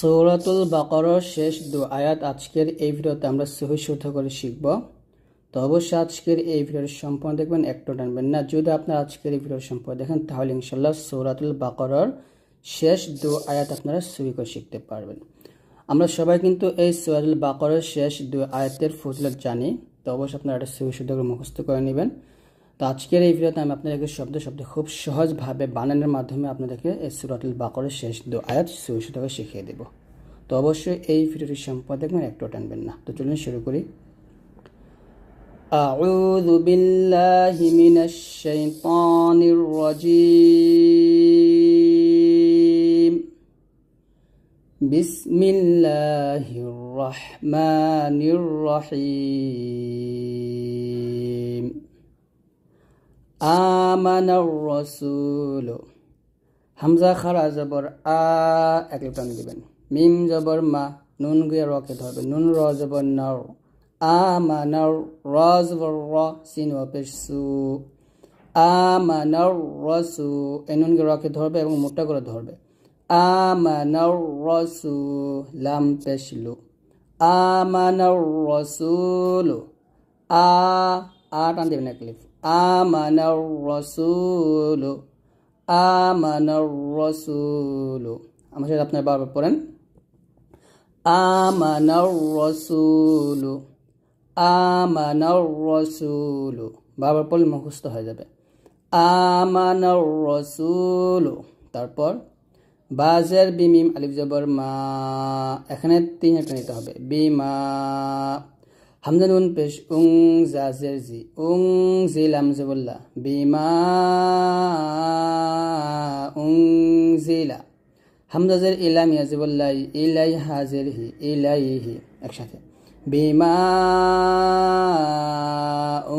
সৌরাতুল বাকরর শেষ দু আয়াত আজকের এই ভিডিওতে আমরা সহি করে শিখব তো অবশ্যই আজকের এই ভিডিওর সম্পর্কে দেখবেন একটু টানবেন না যদি আপনারা আজকের এই ভিডিওর সম্পর্কে দেখেন তাহলে ইনশাল্লাহ সৌরাতুল বাকরর শেষ দু আয়াত আপনারা সহি করে শিখতে পারবেন আমরা সবাই কিন্তু এই সৌরাতুল বাকরের শেষ দু আয়াতের ফজলত জানি তো অবশ্যই আপনারা এটা সহি শুদ্ধ করে মুখস্থ করে নেবেন তো আজকের এই ভিডিওতে আমি আপনাদেরকে শব্দ শব্দ খুব সহজভাবে বানানোর মাধ্যমে আপনাদেরকে এই সুরাতুল বাকরের শেষ দু আয়াত সুরসিতভাবে শিখিয়ে দেব তো অবশ্যই এই ভিডিওটি সম্পদ দেখবেন একটু টানবেন না তো চলুন শুরু করি أعوذ بالله من الشيطان الرجيم بسم الله الرحمن الرحيم আমানার রসুল হামজা খারা জবর আ এক টান দিবেন মিম জবর মা নুন গুয়ে র ধরবে নুন র জবর নর আমানার র জবর র সিন সু আমানার রসু এ নুন গুয়ে র ধরবে এবং মোটা করে ধরবে আমানার রসু লাম পেশলু আমানার রসুল আ আ টান দিবেন এক লিফ آمن الرسول آمن الرسول আমার সাথে আপনার বারবার পড়েন آمن الرسول آمن الرسول বারবার পড়লে মুখস্থ হয়ে যাবে آمن الرسول তারপর বাজের বিমিম আলিফ জবর মা এখানে তিন হাজার নিতে হবে বিমা হামজা নুন পেশ উং জাজের জি উং জি বললা বিমা উং জিলা হামজাজের ইলাম ইয়াজিবুল্লাহ ইলাই হাজের হি ইলাইহি একসাথে বিমা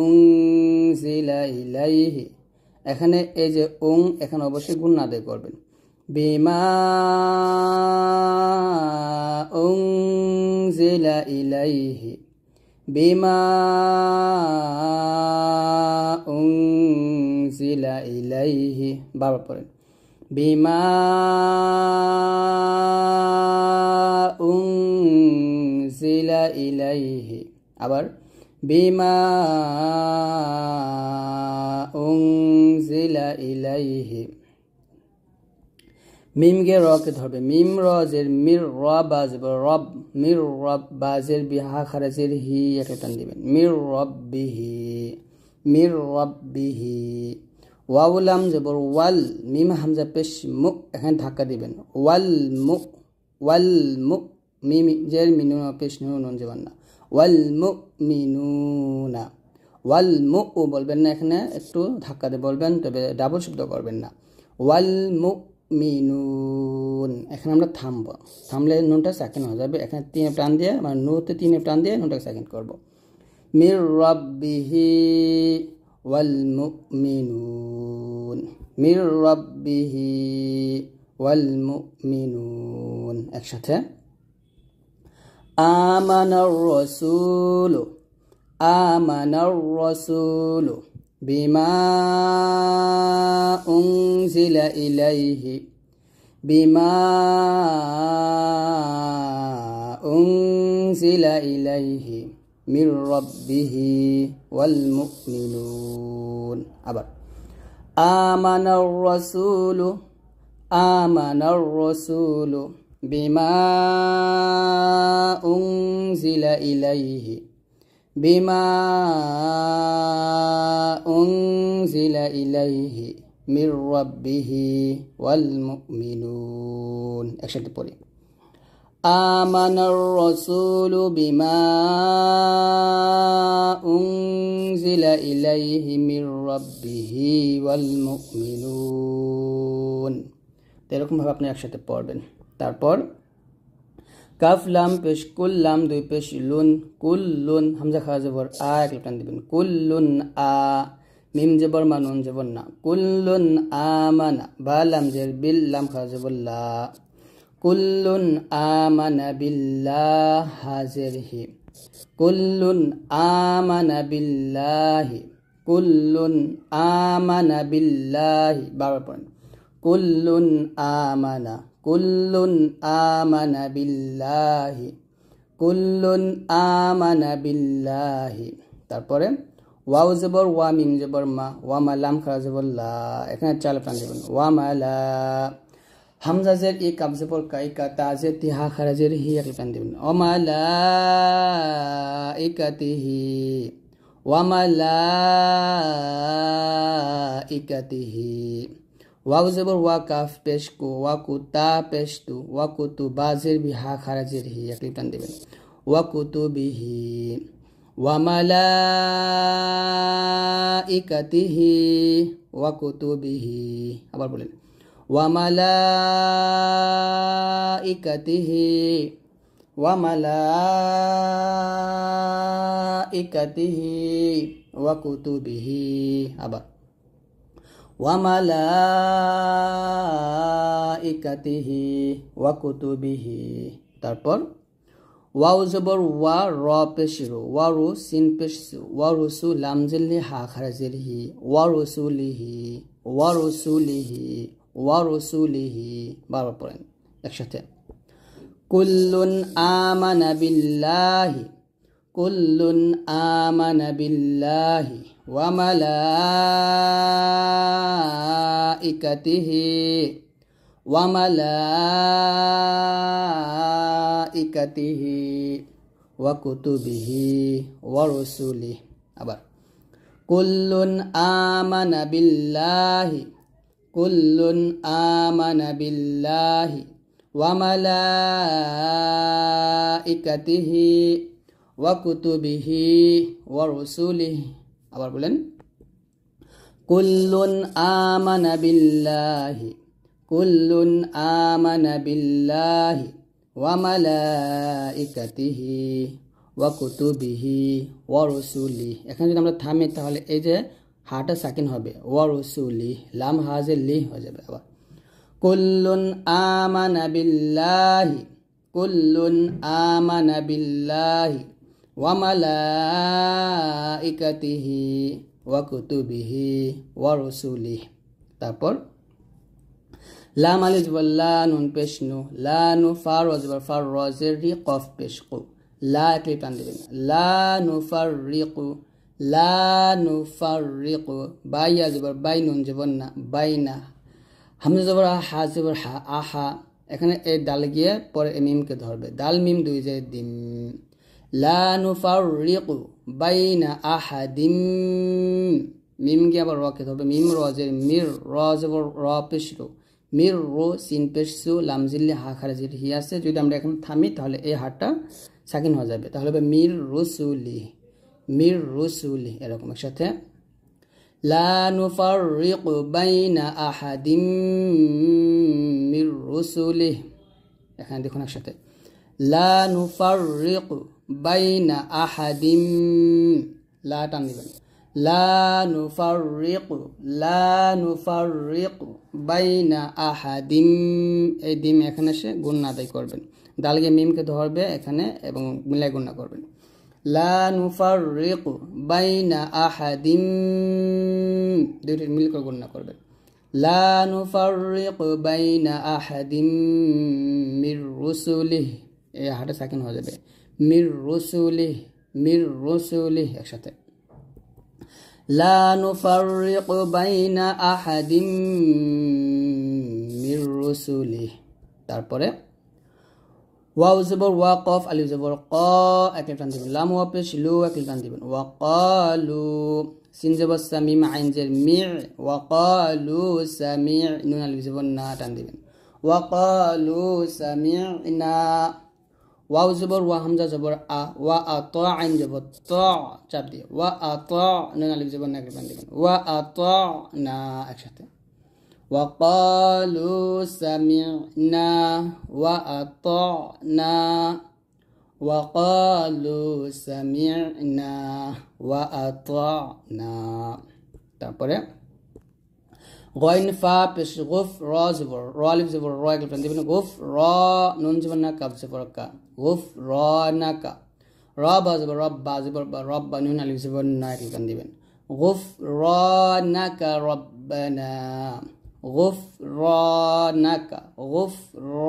উং জিলা হি এখানে এই যে উং এখানে অবশ্যই গুণ আদায় করবেন বিমা উং জিলা ইলাইহি بما أنزل إليه বারবার পড়েন بما أنزل إليه আবার بما أنزل إليه মিমকে রকে ধরবে মিম রাজের মির রবাজ রব মির রব বাজের বিহা খারাজের হি একটা টান দিবেন মির রব বিহি মির রব বিহি ওয়াউলাম জবর ওয়াল মিম হামজা পেশ মুখ এখানে ধাক্কা দিবেন ওয়াল মুখ ওয়াল মুখ মিম জের মিনু পেশ নুন জবান না ওয়াল মুক মিনু না ওয়াল ও বলবেন না এখানে একটু ধাক্কা দিয়ে বলবেন তবে ডাবল শব্দ করবেন না ওয়াল মুখ মিনুন এখন আমরা থামব থামলে নুনটা সেকেন্ড হয়ে যাবে এখানে তিনে প্রাণ দিয়ে মানে নুতে তিনে প্রাণ দিয়ে নুনটাকে সেকেন্ড করবো মির রব্বিহি ওয়াল মুমিনুন মির রব্বিহি ওয়াল মুমিনুন একসাথে আমানার রসুল আমানার রসুল بما أنزل إليه بما أنزل إليه من ربه والمؤمنون أبر آمن الرسول آمن الرسول بما أنزل إليه বিমা উনজিলা ইলাইহি মির রাব্বিহি ওয়াল آمن الرسول بما أنزل إليه من ربه والمؤمنون এরকমভাবে আপনি একসাথে পড়বেন তারপর কাফ লাম পেশ কুল লাম দুই পেশ লুন কুল লুন হামজা খা জবর আ এক দিবেন কুল লুন আ মিম জবর মা নুন জবর না কুল্লুন আমানা বা লাম জের বিল লাম খা জবর লা কুল্লুন আমানা বিল্লা হাজের হি কুল্লুন আমানা বিল্লাহি কুল্লুন আমানা বিল্লাহি বারবার পড়েন কুল্লুন আমানা কুল্লুন আমানা বিল্লাহি কুল্লুন আমানা বিল্লাহি তারপরে ওয়াও জবর ওয়া মিম জবর মা ওয়া মা লাম খা জবর লা এখানে চাল প্রাণ দেবেন ওয়া মা লা হামজা জের ই কাব জবর কাই কা তা জের তি হা খা জের হি এক প্রাণ দিবেন ও মা লা ইকাতিহি ওয়া মা লা ইকাতিহি वाक जबर वाक आफ पेश को वाक ता पेश तो वाक तो बाजिर भी हा खराजिर ही यकलिप टन देवे वाक तो भी ही वमलाइकति ही वाक तो भी ही अब बोले वमलाइकति ही वमलाइकति ही वाक तो भी ही अब ওয়ামালাইকাতিহি ওয়া কুতুবিহি তারপর ওয়াও জবর ওয়া র পেশ রু ওয়া রু সিন পেশ ওয়া রুসু লামজিল্লি হা খারাজিল হি ওয়া রসুলিহি ওয়া রসুলিহি ওয়া রসুলিহি বারবার পড়েন একসাথে কুল্লুন আমানা বিল্লাহি কুল্লুন আমানা বিল্লাহি وملائكته وملائكته وكتبه ورسله أبر كل آمن بالله كل آمن بالله وملائكته وكتبه ورسله আবার বলেন কুল্লুন আমানা বিল্লাহি কুল্লুন আমানা বিল্লাহি ওয়া মালাইকাতিহি ওয়া কুতুবিহি ওয়া রসুলি এখানে যদি আমরা থামি তাহলে এই যে হাটা সাকিন হবে ওয়া রসুলি লাম হাজে লি হয়ে যাবে আবার কুল্লুন আমানা বিল্লাহি কুল্লুন আমানা বিল্লাহি ওয়ামালাইকাতিহি ওয়াকুতুবিহি ওয়ারসুলিহ তারপর লা মালিজ লা নুন পেশনু লা নু ফার ওয়াজবার ফার রজের রি কফ পেশকু লা একটি টান দেবেন লা নু ফার কু লা নু ফার রিকু বাই আজবার বাই নুন জীবন না বাই না হামজা জবর হা জবর হা আহা এখানে এই ডাল গিয়ে পরে মিমকে ধরবে ডাল মিম দুই যে দিন লা নুফারিকু বাইনা আহাদিম মিমকে আবার রকেত হবে মিম রজের মির রজ র পেশরু মির রো সিন পেশু লামজিল্লি হা খারাজির হি আছে যদি আমরা এখন থামি তাহলে এই হাটটা সাকিন হয়ে যাবে তাহলে হবে মির রসুলি মির রসুলি এরকম একসাথে লা নুফারিকু বাইনা আহাদিম মির রসুলি এখানে দেখুন একসাথে লা নুফারিকু বাইনা আহাদিম লা টান দিবেন লা নুফারিকু লা নুফারিকু বাইনা আহাদিম এই ডিম এখানে সে গুণনা আদায় করবেন ডালগে মিমকে ধরবে এখানে এবং মিলাই গুণনা করবেন লা নুফারিকু বাইনা আহাদিম দুইটির মিল করে গুণনা করবেন লা নুফারিকু বাইনা আহাদিম মির রুসুলিহ এই হাটে সাকিন হয়ে যাবে من رسله من رسله একসাথে لا نفرق بين أحد من رسله তারপরে ওয়াও জবর ওয়া কফ আলিফ জবর ক এক টান দিবেন লাম ওয়া পেশ লু এক টান দিবেন ওয়া কালু সিন জবর সামিম আইন জের মি ওয়া কালু সামি নুন আলিফ জবর না টান দিবেন ওয়া কালু সামিনা ওয়াও জবর ওয়া হামজা জবর আ ওয়া আ ত আইন জবর ত চাপ দিয়ে ওয়া আ ত না লিখ জবর না বান দিবেন ওয়া আ ত না একসাথে وقالوا سمعنا وأطعنا وقالوا سمعنا وأطعنا তারপরে গয়ন ফা পেশ গুফ র জবর র লিফ জবর র এক লিফ দিবেন গুফ র নুন জবর না কাব জবর কা গুফরানাকা রব আসবে রব্বা আসবে রব্বা নুন আলিম সিবন নয় লিখান দিবেন গুফরানাকা রব্বানা গুফরানাকা গুফ র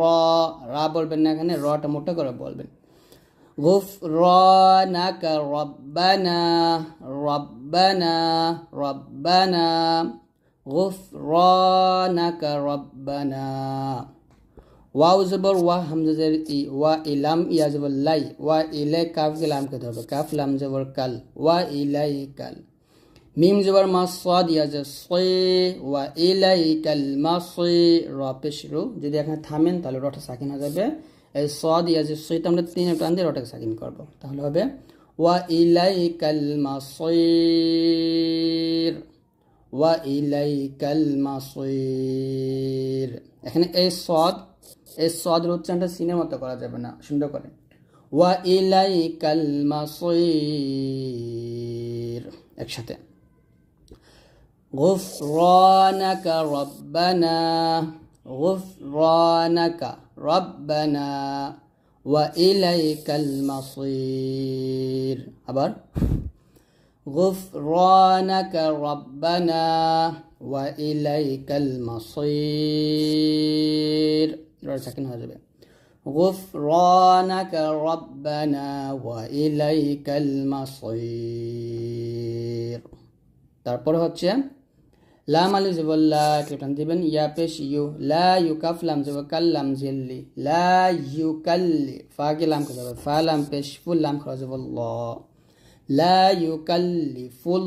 রা বলবেন না এখানে রটা মোটা করে বলবেন غفرانك ربنا ربنا ربنا غفرانك ربنا ওয়াও জবর ওয়া হামজাজের ই ওয়া ইলাম ইয়া জবর লাই ওয়া ইলাই কাফ গেলাম কে ধরবে কাফ লাম জবর কাল ওয়া ইলাই কাল মিম জবর মা সাদ ইয়া জব সে ওয়া ইলাই কাল মা সে র পেশ রু যদি এখানে থামেন তাহলে রটা সাকিন হয়ে যাবে এই সাদ ইয়া জব সইতে আমরা তিন টান দিয়ে রটাকে সাকিন করব তাহলে হবে ওয়া ইলাই কাল মা সৈর ওয়া ইলাই কাল মা সৈর এখানে এই সদ এই সদের উচ্চারণটা সিনের মতো করা যাবে না সুন্দর করেন ওয়া একসাথে غفرانك ربنا غفرانك ربنا وإليك المصير أبر غفرانك ربنا وإليك المصير রড সাকিন হয়ে যাবে غفرانك ربنا وإليك المصير তারপরে হচ্ছে লা মালি জুবল্লা ক্লিপটান দিবেন ইয়া পেশ ইউ লা ইউ কাফ লাম জুব কাল্লাম জিল্লি লা ইউকাল্লি ফাগি লাম খরচ হবে ফা লাম পেশ ফুল লাম খরচ হবে ল লা ইউকাল্লি ফুল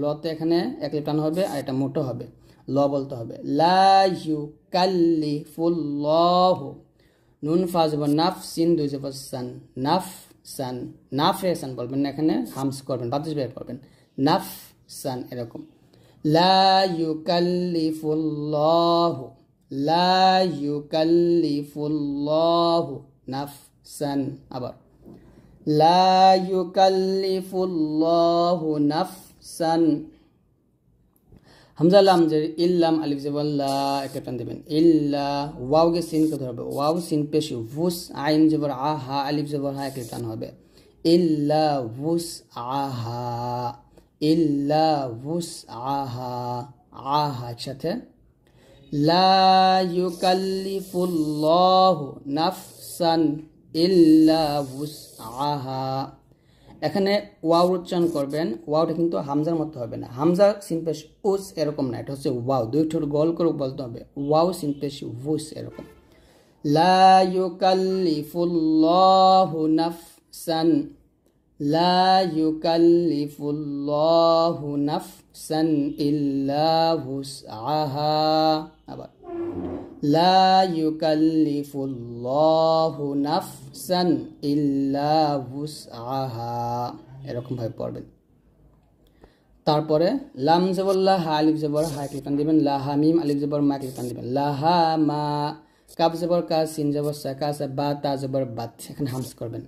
লতে এখানে এক লিপটান হবে আর এটা মোটো হবে ল বলতে হবে লাইউ কাল্লি ফুল্লহ নুন ফাজ নাফ সিন দুই সান নাফ সান নাফে সান বলবেন না এখানে হামস করবেন বাতিস বের করবেন নাফ সান এরকম কাল্লি লাইকাল্লিফুল্লাহ নাফ সান আবার লাইকাল্লিফুল্লাহ নাফ সান হামজা লাম যে ইল্লাম আলিফ জবাল্লা একটা টান দেবেন ইল্লা ওয়াওকে সিনকে ধরবে ওয়াও সিন পেশি ভুস আইন জবর আহা আলিফ জবর হা একটা টান হবে ইল্লা ভুস আহা ইল্লা ভুস আহা আহা একসাথে লা ইউকাল্লিফুল্লাহু নাফসান ইল্লা ভুস আহা এখানে ওয়াও উচ্চারণ করবেন ওয়াওটা কিন্তু হামজার মতো হবে না হামজা সিনপেশ উস এরকম না এটা হচ্ছে ওয়াও দুই ঠোঁট গোল করে বলতে হবে ওয়াও সিনপেশ ওস এরকম লা নাফসান লা ইল্লা আবার লা ইউকাল্লিফুল্লাহু নাফসান ইল্লা উসআহা এরকমভাবে পড়বেন তারপরে লাম জবল্লা হা আলিফ জবর হা ক্লিপান দিবেন লাহা মিম আলিফ জবর মা ক্লিপান দিবেন লাহা মা কাপ জবর কা সিন জবর সা কা সা বা তা জবর বাত এখানে হামস করবেন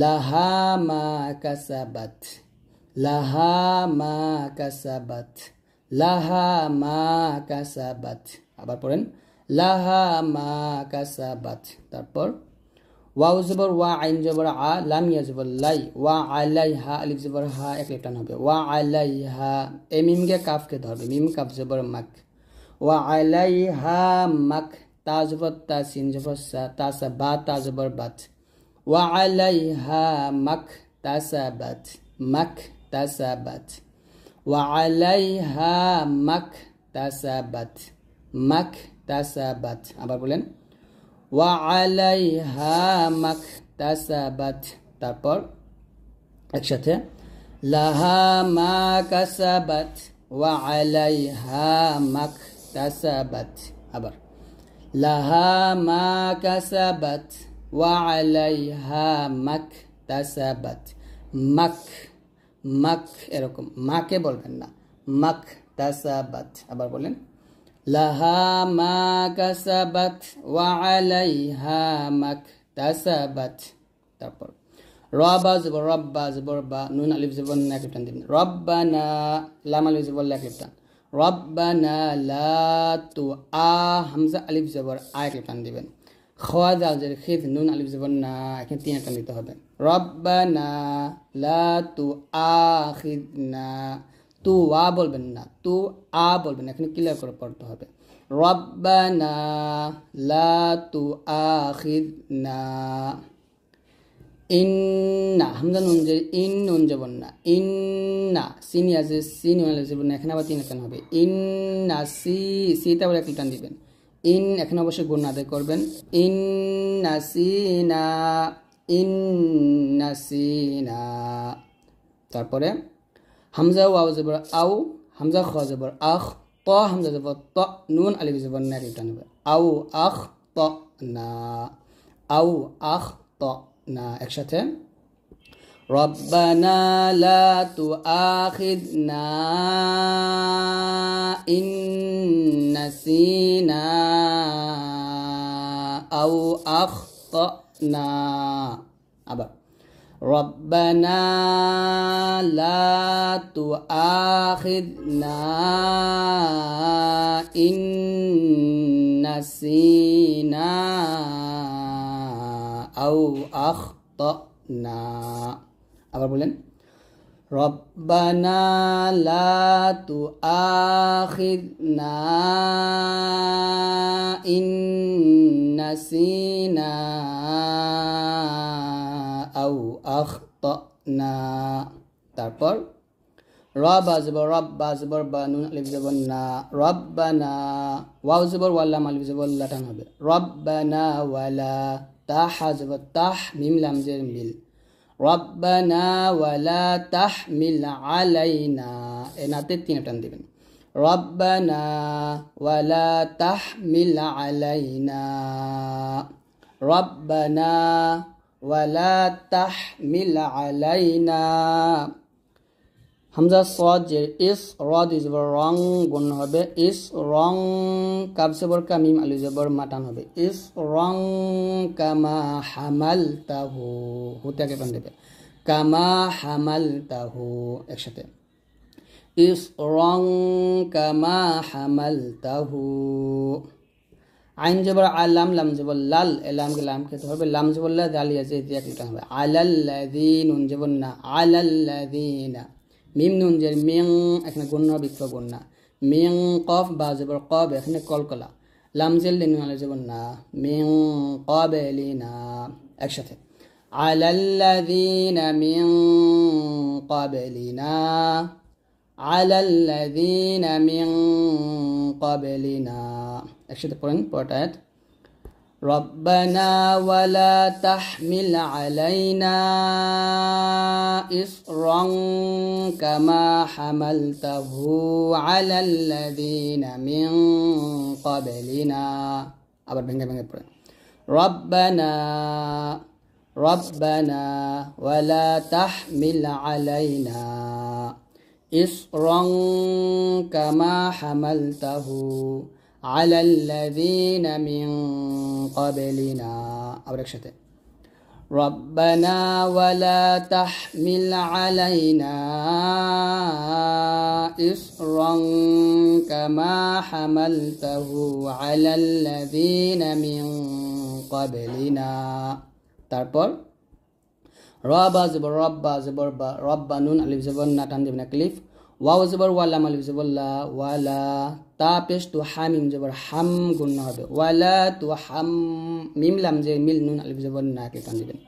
লাহা মা কাসাবাত লাহা মা কাসাবাত লাহা মা কাসাবাত আবার পড়েন লাহা মা কাসাবাত তারপর ওয়া উজবর ওয়া আইন জবর আ লাম ইয়া জবর লাই ওয়া আলাই হা আলিফ জবর হা এক লেফটান হবে ওয়া আলাই হা এ মিমকে কাফকে ধরবে মিম কাফ জবর মাক ওয়া আলাই হা মাক তা জবর তা সিন জবর সা তা সা বা তা জবর বাত ওয়া আলাই হা মাক তা সা বাত মাক তা সা বাত ওয়া আলাই হা মাক তা সা বাত মাকতাসাবাত আবার বলেন ওয়া আলাইহা মাকতাসাবাত তারপর একসাথে লাহা মা কাসাবাত ওয়া আলাইহা মাকতাসাবাত আবার লাহা মা কাসাবাত ওয়া আলাইহা মাকতাসাবাত মাক মাক এরকম মাকে বলবেন না মাক তাসাবাত আবার বলেন لها ما كسبت وعليها ما اكتسبت তারপর রব্বা জবর রব্বা জবর বা নুন আলিফ জবর না কিপটান দিবেন রব্বানা লাম আলিফ জবর লা কিপটান রব্বানা লা তু আ হামজা আলিফ জবর আ কিপটান দিবেন খোয়া দাল জের খিদ নুন আলিফ জবর না এখানে তিন একটা দিতে হবে রব্বানা লা তু আ খিদ না তু আ বলবেন না তু আ বলবেন এখানে ক্লিয়ার করে পড়তে হবে রব্বানা লা তু আখিদনা না হামজা নুন যে ইন নুন যাব না ইন না সিনি আছে সিন যাব না এখানে আবার তিন টান হবে ইন ইন্না সি সিতে আবার একটা টান দিবেন ইন এখানে অবশ্যই গুণ আদায় করবেন ইন ইন্না সিনা ইন্না না তারপরে همزه واو زبر او همزه خا زبر اخ طا همزه زبر طا نون الف زبر نه كتنبه او اخ طا نا او اخ طا نا اكشته ربنا لا تؤاخذنا إن نسينا أو أخطأنا أبقى ربنا لا تؤاخذنا إن نسينا أو أخطأنا ربنا لا تؤاخذنا إن نسينا আউ আখ না তারপর রব আজবর রব আজবর বা নুন আলিফ জবর না রব্বানা ওয়াও জবর ওয়াল্লাম আলিফ জবর লাটান হবে রব্বানা ওয়ালা তাহ আজবর তাহ মিম লামজের মিল রব্বানা ওয়ালা তাহ মিল আলাইনা এ নাতে তিন টান দেবেন রব্বানা ওয়ালা তাহ মিল আলাইনা রব্বানা ওয়ালা তাহমিল আলাইনা হামজা সদ যে ইস রদ ইজ রং গুণ হবে ইস রং কাব জবর কামিম আলু জবর মাটান হবে ইস রং কামা হামাল তাহু হুতাকে কান দেবে কামা হামাল তাহু একসাথে ইস রং কামা হামাল তাহু আইন জবর আলাম লাম জবর লাল এলাম লাম খেতে হবে লাম জবর লাল দাল ইয়াজে দিয়া খেতে হবে আলাল্লাদি নুন জবর না আলাল্লাদিনা মিম নুন জের মিং এখানে গুন্না বিক্র গুন্না মিং কফ বা জবর কব এখানে কলকলা লাম জেল লিনুন আলা জবর না মিং কবেলিনা একসাথে على الذين من قبلنا على الذين من قبلنا একসাথে পড়েন পড়াটা আয়াত ربنا ولا تحمل علينا إصرا كما حملته على الذين من قبلنا আবার ভেঙে ভেঙে পড়েন ربنا ربنا ولا تحمل علينا إصرا كما حملته على الذين من قبلنا ربنا ولا تحمل علينا إصرا كما حملته على الذين من قبلنا তারপর রব زبر রব্বা زبر রব্বা نون علي زبر ناتان دبنا كليف ওয়াও জবর ওয়ালা মালিক জবল্লা ওয়ালা তা পেশ তো হা মিম জবর হাম গুণ হবে ওয়ালা তো হাম মিম লাম যে মিল নুন আলিফ জবর না কে কান দিবেন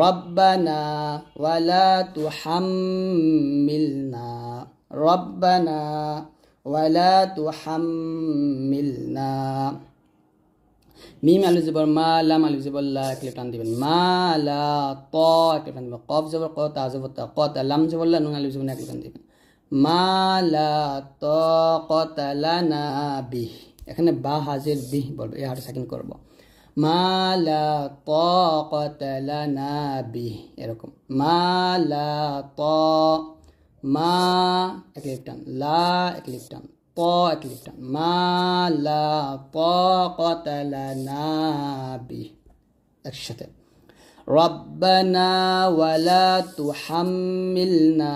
রব্বানা ওয়ালা তু হাম মিলনা রব্বানা ওয়ালা তু হাম মিলনা মিম আলু জবর মা লাম আলু জবল্লা একলিপ টান দিবেন মা লা ত একলিপ টান দিবেন কফ জবর ক তা জবর তা ক তা লাম জবল্লা নুন আলু জবর একলিপ টান দিবেন মালা তকতালানা বিহ এখানে বা হাজির বিহ বলবো এই হাটা সাকিন করবো মালা তকতালানা বিহ এরকম মালা ত মা এক লিপটান লা এক লিপটান ত এক লিপটান মালা তকতালানা বিহ একসাথে রব্বানা ওয়ালা তুহাম্মিলনা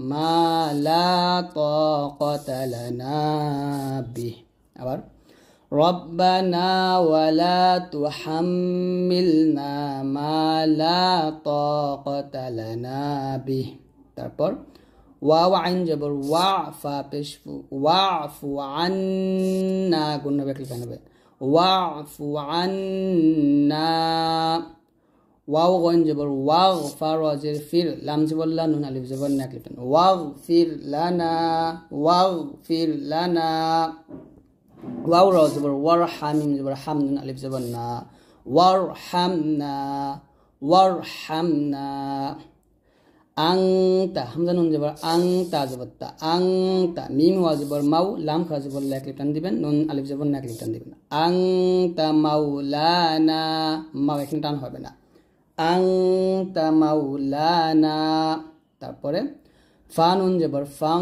ما لا طاقة لنا به أبار. ربنا ولا تحملنا ما لا طاقة لنا به تربر واو عن جبر واعف بشفو واعف عنا قلنا بكل الكنبة واعف عنا ওয়াও গন জবর ওয়াগ ফার ওয়াজের ফির লাম জবর লা নুন আলিফ জবর না লিফটান ওয়াগ ফির লানা ওয়াগ ফির লানা ওয়াও রা জবর ওয়ার হামিম জবর হাম নুন আলিফ জবর না ওয়ার হাম না ওয়ার হাম না আংতা হামজা নুন জবর আংতা জবত্তা আংতা মিম ওয়া জবর মাউ লাম খা জবর লা লিপটান দিবেন নুন আলিফ জবর না লিপটান দিবেন আংতা মাউলানা মাউ এখানে টান হবে না আংতা মাউলানা তারপরে ফান উন জবর ফাং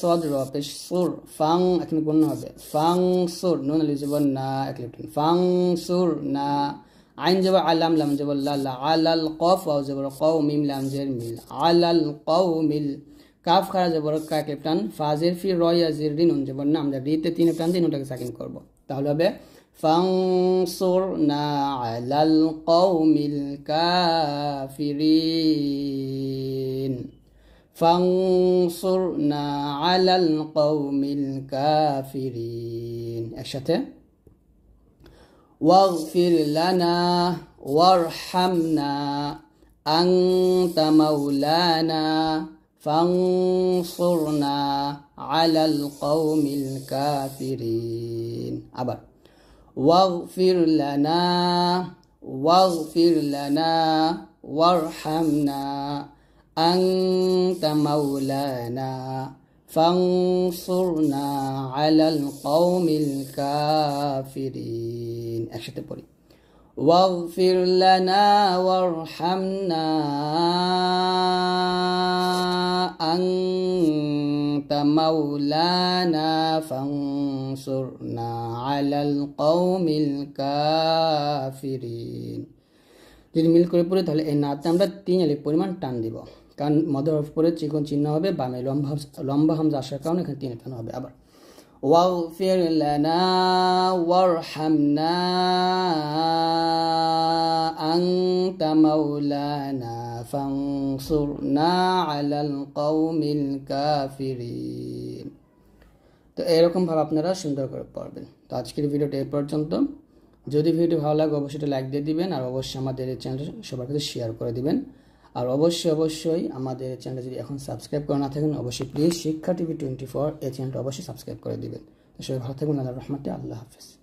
সদ রপেশ সুর ফাং এখানে গণ্য হবে ফাং সুর নুন আলি জবর না এক লিপটেন ফাং সুর না আইন জবর আলাম লাম জবর লা আলাল কফ ওয়াও জবর কও মিম লাম জের মিল আলাল কও মিল কাফ খারা জবর কাক লিপটান ফাজের ফি রয় আজির রিন উন জবর নাম আমরা রিতে তিন লিপটান দিন ওটাকে সাকিন করব তাহলে হবে فانصرنا على القوم الكافرين فانصرنا على القوم الكافرين أشتى واغفر لنا وارحمنا أنت مولانا فانصرنا على القوم الكافرين أبر واغفر لنا واغفر لنا وارحمنا أنت مولانا فانصرنا على القوم الكافرين أشهد بولي واغفر لنا وارحمنا أنت مولانا فانصرنا على القوم الكافرين যদি মিল করে পড়ে তাহলে এই নাতে আমরা তিন আলিফ পরিমাণ টান দিব কারণ মদর পরে চিকন চিহ্ন হবে বামে লম্বা লম্বা হামজা আসার কারণে এখানে তিন টান হবে আবার واغفر لنا وارحمنا أنت مولانا فانصرنا على القوم الكافرين তো এরকমভাবে আপনারা সুন্দর করে পড়বেন তো আজকের ভিডিওটা এ পর্যন্ত যদি ভিডিও ভালো লাগে অবশ্যই লাইক দিয়ে দিবেন আর অবশ্যই আমাদের এই চ্যানেল সবার কাছে শেয়ার করে দিবেন আর অবশ্যই অবশ্যই আমাদের চ্যানেলটা যদি এখন সাবস্ক্রাইব করে না থাকেন অবশ্যই প্লিজ শিক্ষা টিভি টোয়েন্টি ফোর এই চ্যানেলটা অবশ্যই সাবস্ক্রাইব করে দেবেন সবাই ভালো থাকুন আল্লাহ রহমতে আল্লাহ হাফিজ